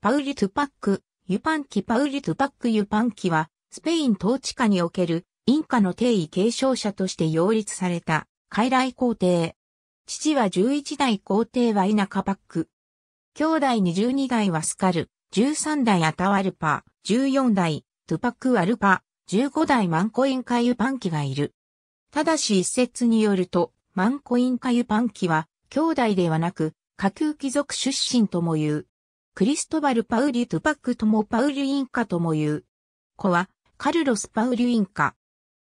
パウリ・トゥパック、ユパンキパウリ・トゥパック・ユパンキは、スペイン統治下におけるインカの定位継承者として擁立された、傀儡皇帝。父は11代皇帝はイナカパック。兄弟に12代はスカル、13代アタワルパ、14代、トゥパック・ワルパ、15代マンコインカユパンキがいる。ただし一説によると、マンコインカユパンキは、兄弟ではなく、下級貴族出身とも言う。クリストバル・パウリ・トゥパックともパウリュインカとも言う。子は、カルロス・パウリュインカ。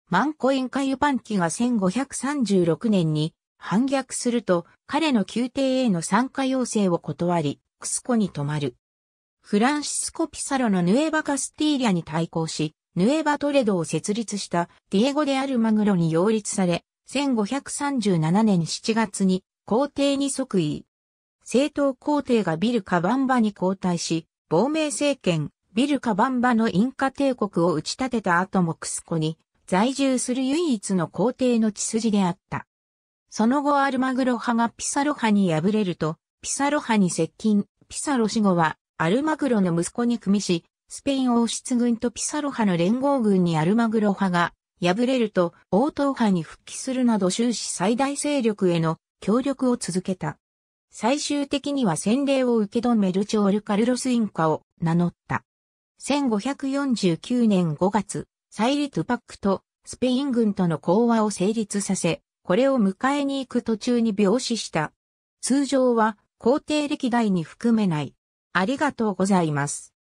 マンコインカ・ユパンキが1536年に反逆すると、彼の宮廷への参加要請を断り、クスコに泊まる。フランシスコ・ピサロのヌエバ・カスティーリャに対抗し、ヌエバ・トレドを設立したディエゴ・デ・アルマグロに擁立され、1537年7月に皇帝に即位。政党皇帝がビルカバンバに交代し、亡命政権、ビルカバンバのインカ帝国を打ち立てた後もクスコに在住する唯一の皇帝の血筋であった。その後アルマグロ派がピサロ派に敗れると、ピサロ派に接近、ピサロ死後はアルマグロの息子に組みし、スペイン王室軍とピサロ派の連合軍にアルマグロ派が敗れると、王党派に復帰するなど終始最大勢力への協力を続けた。最終的には洗礼を受け止めるチョール・カルロス・インカを名乗った。1549年5月、サイリ・トゥパックとスペイン軍との講和を成立させ、これを迎えに行く途中に病死した。通常は皇帝歴代に含めない。ありがとうございます。